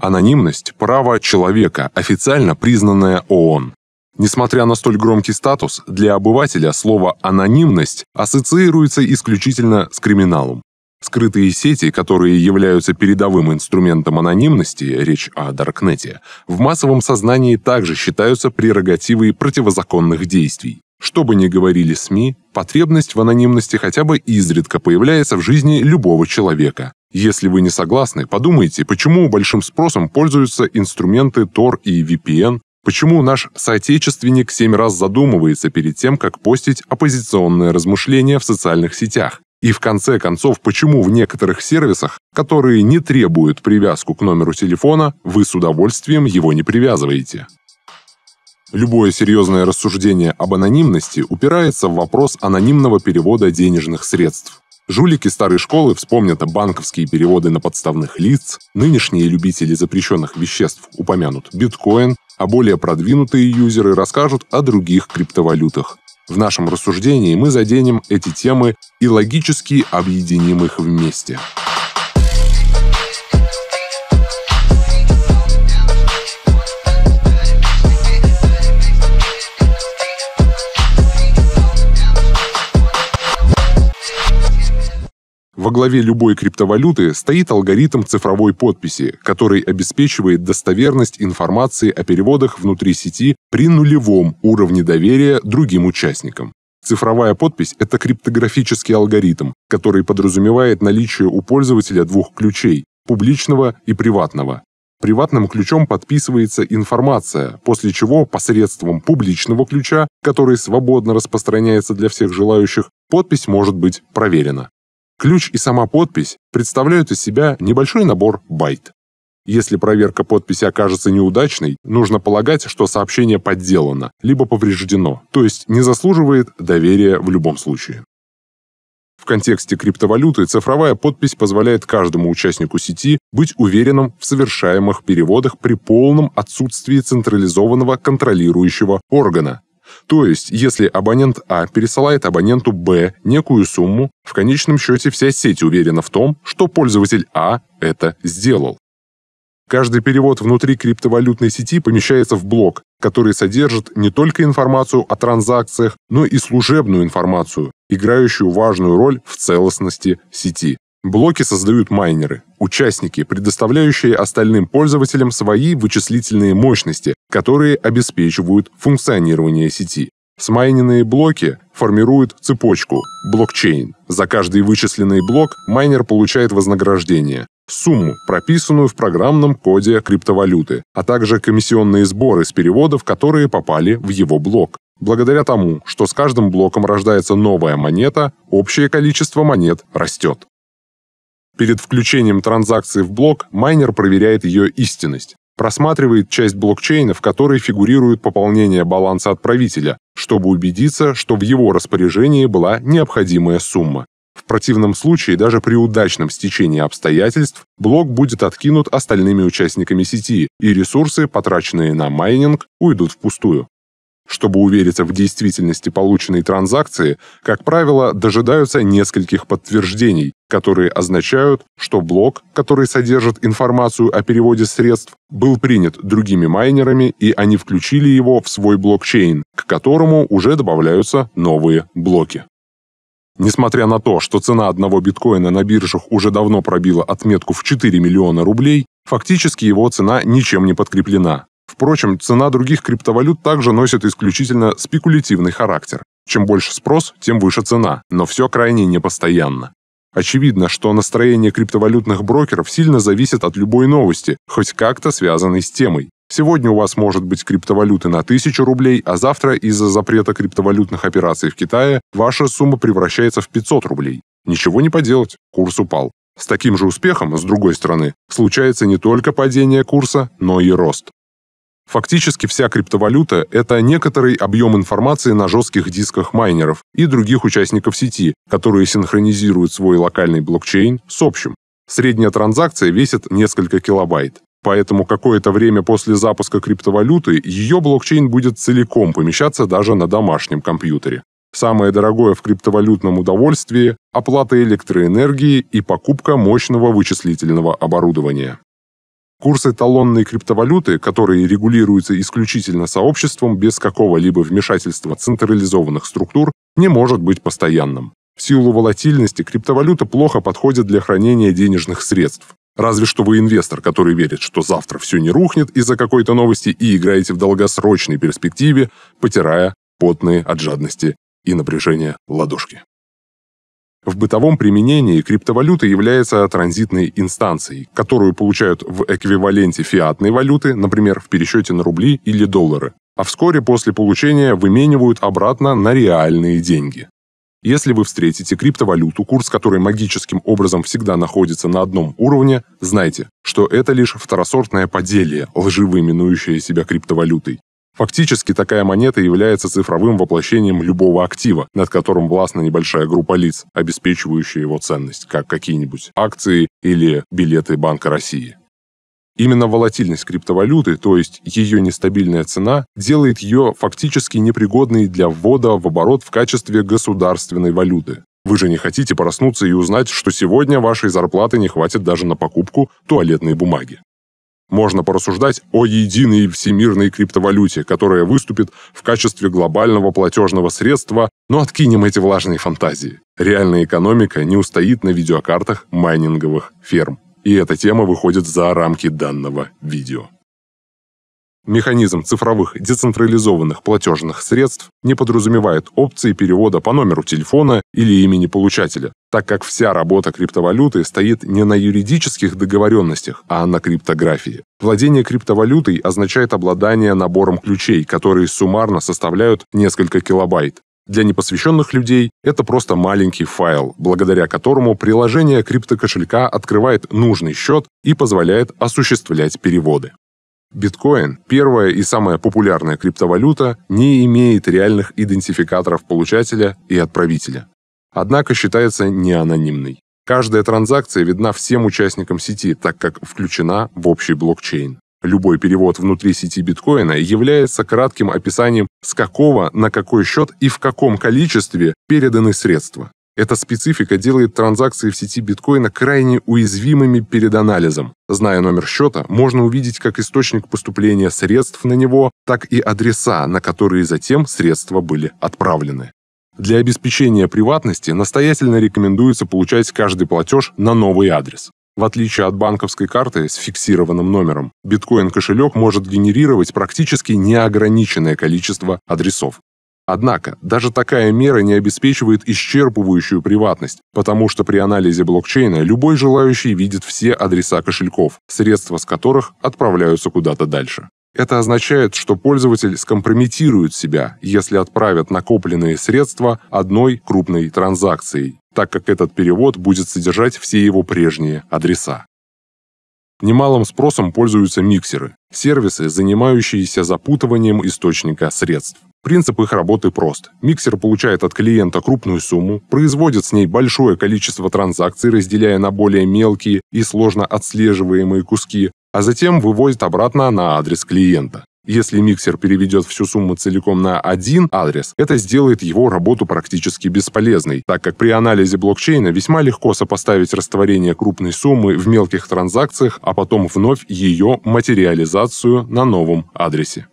Анонимность – право человека, официально признанное ООН. Несмотря на столь громкий статус, для обывателя слово «анонимность» ассоциируется исключительно с криминалом. Скрытые сети, которые являются передовым инструментом анонимности, речь о Даркнете, в массовом сознании также считаются прерогативой противозаконных действий. Что бы ни говорили СМИ, потребность в анонимности хотя бы изредка появляется в жизни любого человека. Если вы не согласны, подумайте, почему большим спросом пользуются инструменты Tor и VPN, почему наш соотечественник семь раз задумывается перед тем, как постить оппозиционное размышление в социальных сетях, и в конце концов, почему в некоторых сервисах, которые не требуют привязку к номеру телефона, вы с удовольствием его не привязываете. Любое серьезное рассуждение об анонимности упирается в вопрос анонимного перевода денежных средств. Жулики старой школы вспомнят банковские переводы на подставных лиц, нынешние любители запрещенных веществ упомянут биткоин, а более продвинутые юзеры расскажут о других криптовалютах. В нашем рассуждении мы заденем эти темы и логически объединим их вместе. Во главе любой криптовалюты стоит алгоритм цифровой подписи, который обеспечивает достоверность информации о переводах внутри сети при нулевом уровне доверия другим участникам. Цифровая подпись – это криптографический алгоритм, который подразумевает наличие у пользователя двух ключей – публичного и приватного. Приватным ключом подписывается информация, после чего посредством публичного ключа, который свободно распространяется для всех желающих, подпись может быть проверена. Ключ и сама подпись представляют из себя небольшой набор байт. Если проверка подписи окажется неудачной, нужно полагать, что сообщение подделано, либо повреждено, то есть не заслуживает доверия в любом случае. В контексте криптовалюты цифровая подпись позволяет каждому участнику сети быть уверенным в совершаемых переводах при полном отсутствии централизованного контролирующего органа, то есть, если абонент А пересылает абоненту Б некую сумму, в конечном счете вся сеть уверена в том, что пользователь А это сделал. Каждый перевод внутри криптовалютной сети помещается в блок, который содержит не только информацию о транзакциях, но и служебную информацию, играющую важную роль в целостности сети. Блоки создают майнеры, участники, предоставляющие остальным пользователям свои вычислительные мощности, которые обеспечивают функционирование сети. Смайненные блоки формируют цепочку, блокчейн. За каждый вычисленный блок майнер получает вознаграждение, сумму, прописанную в программном коде криптовалюты, а также комиссионные сборы с переводов, которые попали в его блок. Благодаря тому, что с каждым блоком рождается новая монета, общее количество монет растет. Перед включением транзакции в блок майнер проверяет ее истинность. Просматривает часть блокчейна, в которой фигурирует пополнение баланса отправителя, чтобы убедиться, что в его распоряжении была необходимая сумма. В противном случае, даже при удачном стечении обстоятельств, блок будет откинут остальными участниками сети, и ресурсы, потраченные на майнинг, уйдут впустую. Чтобы увериться в действительности полученной транзакции, как правило, дожидаются нескольких подтверждений, которые означают, что блок, который содержит информацию о переводе средств, был принят другими майнерами и они включили его в свой блокчейн, к которому уже добавляются новые блоки. Несмотря на то, что цена одного биткоина на биржах уже давно пробила отметку в 4 миллиона рублей, фактически его цена ничем не подкреплена. Впрочем, цена других криптовалют также носит исключительно спекулятивный характер. Чем больше спрос, тем выше цена, но все крайне непостоянно. Очевидно, что настроение криптовалютных брокеров сильно зависит от любой новости, хоть как-то связанной с темой. Сегодня у вас может быть криптовалюты на 1000 рублей, а завтра из-за запрета криптовалютных операций в Китае ваша сумма превращается в 500 рублей. Ничего не поделать, курс упал. С таким же успехом, с другой стороны, случается не только падение курса, но и рост. Фактически вся криптовалюта – это некоторый объем информации на жестких дисках майнеров и других участников сети, которые синхронизируют свой локальный блокчейн с общим. Средняя транзакция весит несколько килобайт. Поэтому какое-то время после запуска криптовалюты ее блокчейн будет целиком помещаться даже на домашнем компьютере. Самое дорогое в криптовалютном удовольствии – оплата электроэнергии и покупка мощного вычислительного оборудования. Курс эталонной криптовалюты, который регулируется исключительно сообществом без какого-либо вмешательства централизованных структур, не может быть постоянным. В силу волатильности криптовалюта плохо подходит для хранения денежных средств. Разве что вы инвестор, который верит, что завтра все не рухнет из-за какой-то новости и играете в долгосрочной перспективе, потирая потные от жадности и напряжения ладошки. В бытовом применении криптовалюта является транзитной инстанцией, которую получают в эквиваленте фиатной валюты, например, в пересчете на рубли или доллары, а вскоре после получения выменивают обратно на реальные деньги. Если вы встретите криптовалюту, курс которой магическим образом всегда находится на одном уровне, знайте, что это лишь второсортное поделие, лживо именующее себя криптовалютой. Фактически такая монета является цифровым воплощением любого актива, над которым властна небольшая группа лиц, обеспечивающая его ценность, как какие-нибудь акции или билеты Банка России. Именно волатильность криптовалюты, то есть ее нестабильная цена, делает ее фактически непригодной для ввода в оборот в качестве государственной валюты. Вы же не хотите проснуться и узнать, что сегодня вашей зарплаты не хватит даже на покупку туалетной бумаги можно порассуждать о единой всемирной криптовалюте, которая выступит в качестве глобального платежного средства, но откинем эти влажные фантазии. Реальная экономика не устоит на видеокартах майнинговых ферм. И эта тема выходит за рамки данного видео. Механизм цифровых децентрализованных платежных средств не подразумевает опции перевода по номеру телефона или имени получателя, так как вся работа криптовалюты стоит не на юридических договоренностях, а на криптографии. Владение криптовалютой означает обладание набором ключей, которые суммарно составляют несколько килобайт. Для непосвященных людей это просто маленький файл, благодаря которому приложение криптокошелька открывает нужный счет и позволяет осуществлять переводы. Биткоин, первая и самая популярная криптовалюта, не имеет реальных идентификаторов получателя и отправителя. Однако считается неанонимной. Каждая транзакция видна всем участникам сети, так как включена в общий блокчейн. Любой перевод внутри сети биткоина является кратким описанием, с какого на какой счет и в каком количестве переданы средства. Эта специфика делает транзакции в сети биткоина крайне уязвимыми перед анализом. Зная номер счета, можно увидеть как источник поступления средств на него, так и адреса, на которые затем средства были отправлены. Для обеспечения приватности настоятельно рекомендуется получать каждый платеж на новый адрес. В отличие от банковской карты с фиксированным номером, биткоин-кошелек может генерировать практически неограниченное количество адресов. Однако, даже такая мера не обеспечивает исчерпывающую приватность, потому что при анализе блокчейна любой желающий видит все адреса кошельков, средства с которых отправляются куда-то дальше. Это означает, что пользователь скомпрометирует себя, если отправят накопленные средства одной крупной транзакцией, так как этот перевод будет содержать все его прежние адреса. Немалым спросом пользуются миксеры – сервисы, занимающиеся запутыванием источника средств. Принцип их работы прост. Миксер получает от клиента крупную сумму, производит с ней большое количество транзакций, разделяя на более мелкие и сложно отслеживаемые куски, а затем вывозит обратно на адрес клиента. Если миксер переведет всю сумму целиком на один адрес, это сделает его работу практически бесполезной, так как при анализе блокчейна весьма легко сопоставить растворение крупной суммы в мелких транзакциях, а потом вновь ее материализацию на новом адресе.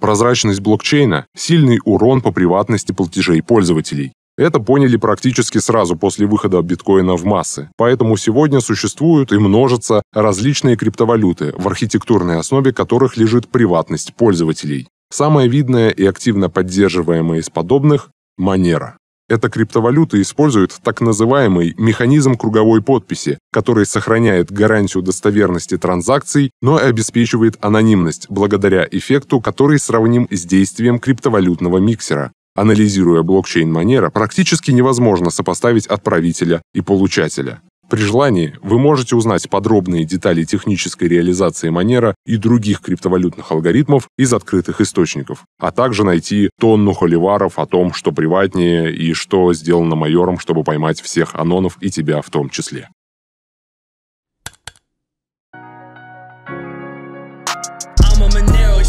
Прозрачность блокчейна – сильный урон по приватности платежей пользователей. Это поняли практически сразу после выхода биткоина в массы. Поэтому сегодня существуют и множатся различные криптовалюты, в архитектурной основе которых лежит приватность пользователей. Самая видная и активно поддерживаемая из подобных – Манера. Эта криптовалюта использует так называемый механизм круговой подписи, который сохраняет гарантию достоверности транзакций, но и обеспечивает анонимность благодаря эффекту, который сравним с действием криптовалютного миксера. Анализируя блокчейн-манера, практически невозможно сопоставить отправителя и получателя. При желании вы можете узнать подробные детали технической реализации Манера и других криптовалютных алгоритмов из открытых источников, а также найти тонну холиваров о том, что приватнее и что сделано майором, чтобы поймать всех анонов и тебя в том числе.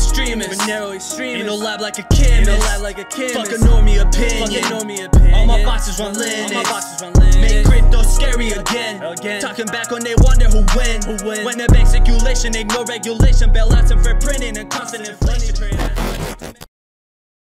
extremists. We're narrow extremists. Ain't no lab like a chemist. Ain't no lab like a chemist. Fuck a normie opinion. Fuck a normie opinion. All my boxes run Linux. All my boxes run Linux. Make crypto scary again. again. Talking back on they wonder who win. Who win. When the bank circulation, ignore regulation. Bailouts and fair printing and constant inflation.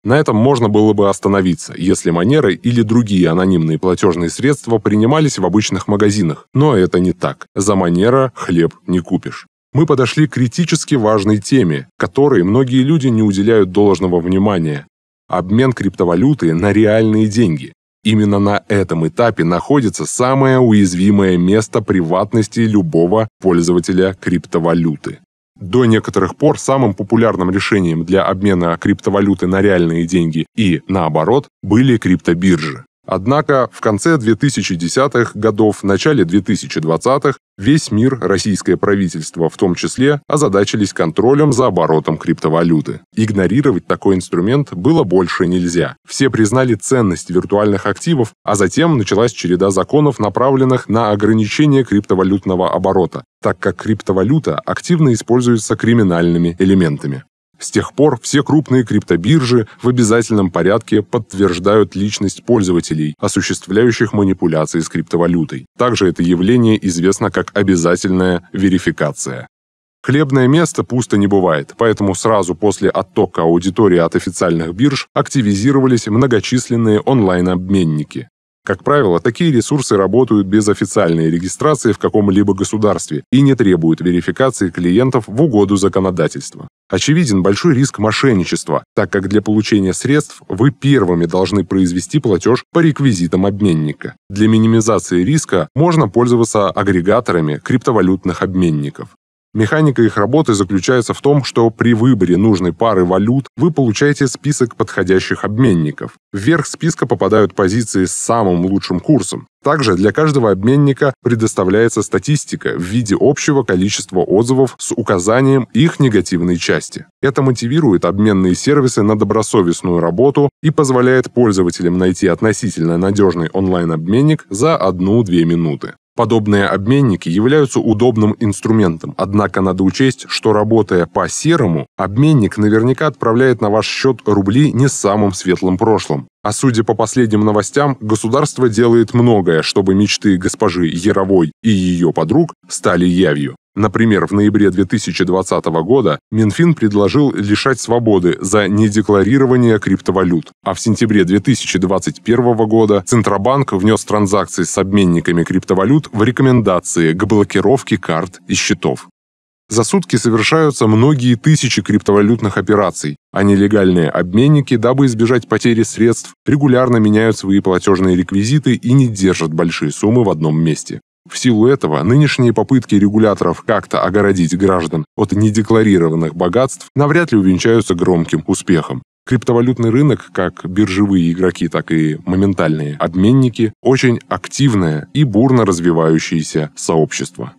На этом можно было бы остановиться, если манеры или другие анонимные платежные средства принимались в обычных магазинах. Но это не так. За манера хлеб не купишь мы подошли к критически важной теме, которой многие люди не уделяют должного внимания – обмен криптовалюты на реальные деньги. Именно на этом этапе находится самое уязвимое место приватности любого пользователя криптовалюты. До некоторых пор самым популярным решением для обмена криптовалюты на реальные деньги и наоборот были криптобиржи. Однако в конце 2010-х годов, начале 2020-х весь мир, российское правительство в том числе, озадачились контролем за оборотом криптовалюты. Игнорировать такой инструмент было больше нельзя. Все признали ценность виртуальных активов, а затем началась череда законов, направленных на ограничение криптовалютного оборота, так как криптовалюта активно используется криминальными элементами. С тех пор все крупные криптобиржи в обязательном порядке подтверждают личность пользователей, осуществляющих манипуляции с криптовалютой. Также это явление известно как обязательная верификация. Хлебное место пусто не бывает, поэтому сразу после оттока аудитории от официальных бирж активизировались многочисленные онлайн-обменники. Как правило, такие ресурсы работают без официальной регистрации в каком-либо государстве и не требуют верификации клиентов в угоду законодательства. Очевиден большой риск мошенничества, так как для получения средств вы первыми должны произвести платеж по реквизитам обменника. Для минимизации риска можно пользоваться агрегаторами криптовалютных обменников. Механика их работы заключается в том, что при выборе нужной пары валют вы получаете список подходящих обменников. Вверх списка попадают позиции с самым лучшим курсом. Также для каждого обменника предоставляется статистика в виде общего количества отзывов с указанием их негативной части. Это мотивирует обменные сервисы на добросовестную работу и позволяет пользователям найти относительно надежный онлайн-обменник за 1-2 минуты. Подобные обменники являются удобным инструментом, однако надо учесть, что работая по серому, обменник наверняка отправляет на ваш счет рубли не с самым светлым прошлым. А судя по последним новостям, государство делает многое, чтобы мечты госпожи Яровой и ее подруг стали явью. Например, в ноябре 2020 года Минфин предложил лишать свободы за недекларирование криптовалют, а в сентябре 2021 года Центробанк внес транзакции с обменниками криптовалют в рекомендации к блокировке карт и счетов. За сутки совершаются многие тысячи криптовалютных операций, а нелегальные обменники, дабы избежать потери средств, регулярно меняют свои платежные реквизиты и не держат большие суммы в одном месте. В силу этого нынешние попытки регуляторов как-то огородить граждан от недекларированных богатств навряд ли увенчаются громким успехом. Криптовалютный рынок, как биржевые игроки, так и моментальные обменники, очень активное и бурно развивающееся сообщество.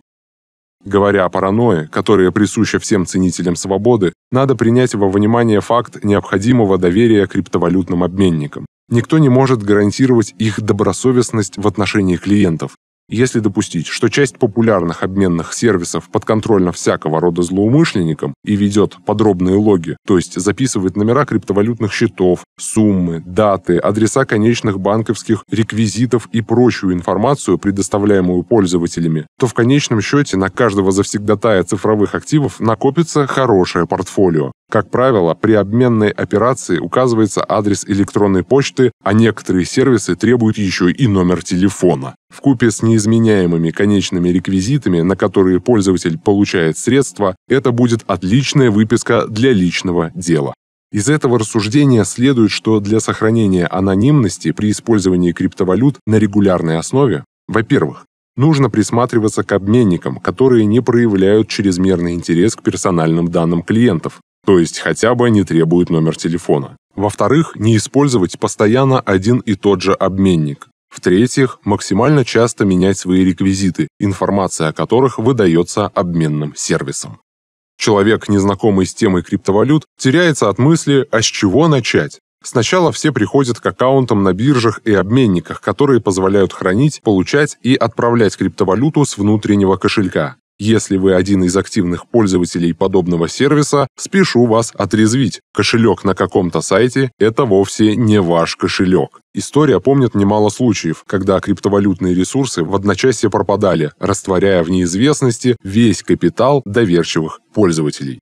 Говоря о паранойе, которая присуща всем ценителям свободы, надо принять во внимание факт необходимого доверия криптовалютным обменникам. Никто не может гарантировать их добросовестность в отношении клиентов, если допустить, что часть популярных обменных сервисов подконтрольна всякого рода злоумышленникам и ведет подробные логи, то есть записывает номера криптовалютных счетов, суммы, даты, адреса конечных банковских реквизитов и прочую информацию, предоставляемую пользователями, то в конечном счете на каждого завсегдатая цифровых активов накопится хорошее портфолио. Как правило, при обменной операции указывается адрес электронной почты, а некоторые сервисы требуют еще и номер телефона. В купе с неизменяемыми конечными реквизитами, на которые пользователь получает средства, это будет отличная выписка для личного дела. Из этого рассуждения следует, что для сохранения анонимности при использовании криптовалют на регулярной основе, во-первых, нужно присматриваться к обменникам, которые не проявляют чрезмерный интерес к персональным данным клиентов то есть хотя бы не требует номер телефона. Во-вторых, не использовать постоянно один и тот же обменник. В-третьих, максимально часто менять свои реквизиты, информация о которых выдается обменным сервисом. Человек, незнакомый с темой криптовалют, теряется от мысли «а с чего начать?». Сначала все приходят к аккаунтам на биржах и обменниках, которые позволяют хранить, получать и отправлять криптовалюту с внутреннего кошелька. Если вы один из активных пользователей подобного сервиса, спешу вас отрезвить. Кошелек на каком-то сайте – это вовсе не ваш кошелек. История помнит немало случаев, когда криптовалютные ресурсы в одночасье пропадали, растворяя в неизвестности весь капитал доверчивых пользователей.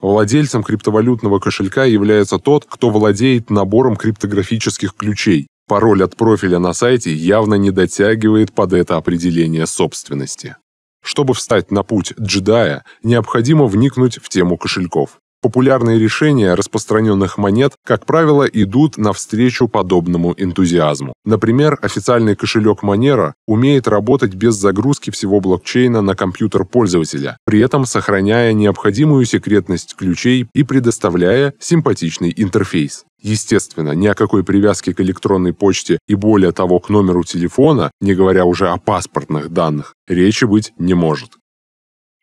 Владельцем криптовалютного кошелька является тот, кто владеет набором криптографических ключей. Пароль от профиля на сайте явно не дотягивает под это определение собственности. Чтобы встать на путь джедая, необходимо вникнуть в тему кошельков. Популярные решения распространенных монет, как правило, идут навстречу подобному энтузиазму. Например, официальный кошелек Monero умеет работать без загрузки всего блокчейна на компьютер пользователя, при этом сохраняя необходимую секретность ключей и предоставляя симпатичный интерфейс. Естественно, ни о какой привязке к электронной почте и более того к номеру телефона, не говоря уже о паспортных данных, речи быть не может.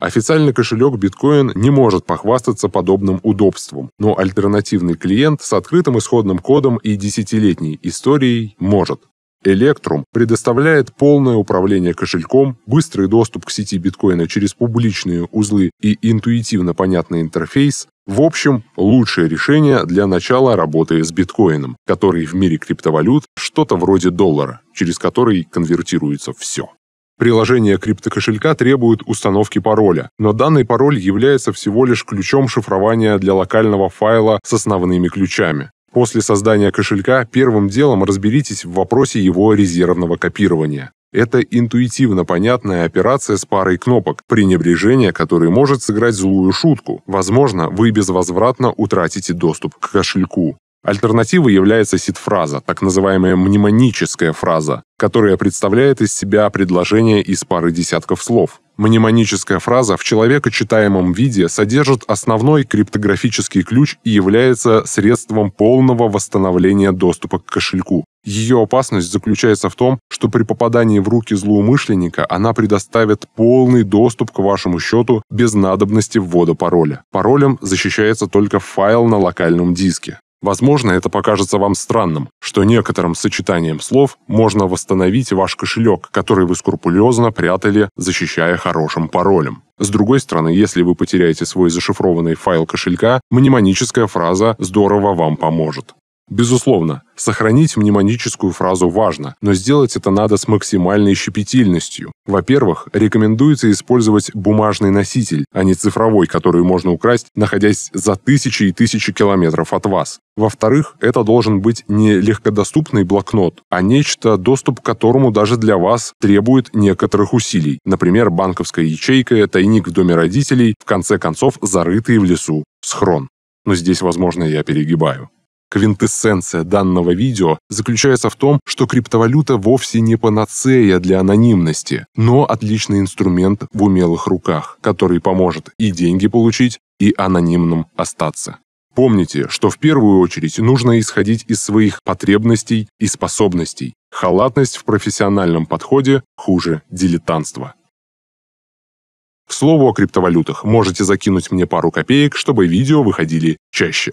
Официальный кошелек биткоин не может похвастаться подобным удобством, но альтернативный клиент с открытым исходным кодом и десятилетней историей может. Electrum предоставляет полное управление кошельком, быстрый доступ к сети биткоина через публичные узлы и интуитивно понятный интерфейс, в общем, лучшее решение для начала работы с биткоином, который в мире криптовалют что-то вроде доллара, через который конвертируется все. Приложение криптокошелька требует установки пароля, но данный пароль является всего лишь ключом шифрования для локального файла с основными ключами. После создания кошелька первым делом разберитесь в вопросе его резервного копирования. Это интуитивно понятная операция с парой кнопок, пренебрежение которой может сыграть злую шутку. Возможно, вы безвозвратно утратите доступ к кошельку. Альтернативой является сид-фраза, так называемая мнемоническая фраза, которая представляет из себя предложение из пары десятков слов. Мнемоническая фраза в человекочитаемом виде содержит основной криптографический ключ и является средством полного восстановления доступа к кошельку. Ее опасность заключается в том, что при попадании в руки злоумышленника она предоставит полный доступ к вашему счету без надобности ввода пароля. Паролем защищается только файл на локальном диске. Возможно, это покажется вам странным, что некоторым сочетанием слов можно восстановить ваш кошелек, который вы скрупулезно прятали, защищая хорошим паролем. С другой стороны, если вы потеряете свой зашифрованный файл кошелька, мнемоническая фраза «здорово» вам поможет. Безусловно, сохранить мнемоническую фразу важно, но сделать это надо с максимальной щепетильностью. Во-первых, рекомендуется использовать бумажный носитель, а не цифровой, который можно украсть, находясь за тысячи и тысячи километров от вас. Во-вторых, это должен быть не легкодоступный блокнот, а нечто, доступ к которому даже для вас требует некоторых усилий. Например, банковская ячейка, тайник в доме родителей, в конце концов, зарытые в лесу схрон. Но здесь, возможно, я перегибаю. Квинтэссенция данного видео заключается в том, что криптовалюта вовсе не панацея для анонимности, но отличный инструмент в умелых руках, который поможет и деньги получить, и анонимным остаться. Помните, что в первую очередь нужно исходить из своих потребностей и способностей. Халатность в профессиональном подходе хуже дилетантства. К слову о криптовалютах, можете закинуть мне пару копеек, чтобы видео выходили чаще.